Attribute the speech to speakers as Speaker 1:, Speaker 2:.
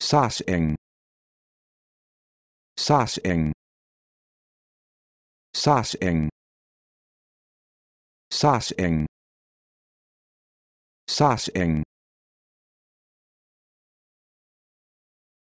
Speaker 1: Saseng. Saseng. Saseng. Saseng. Saseng.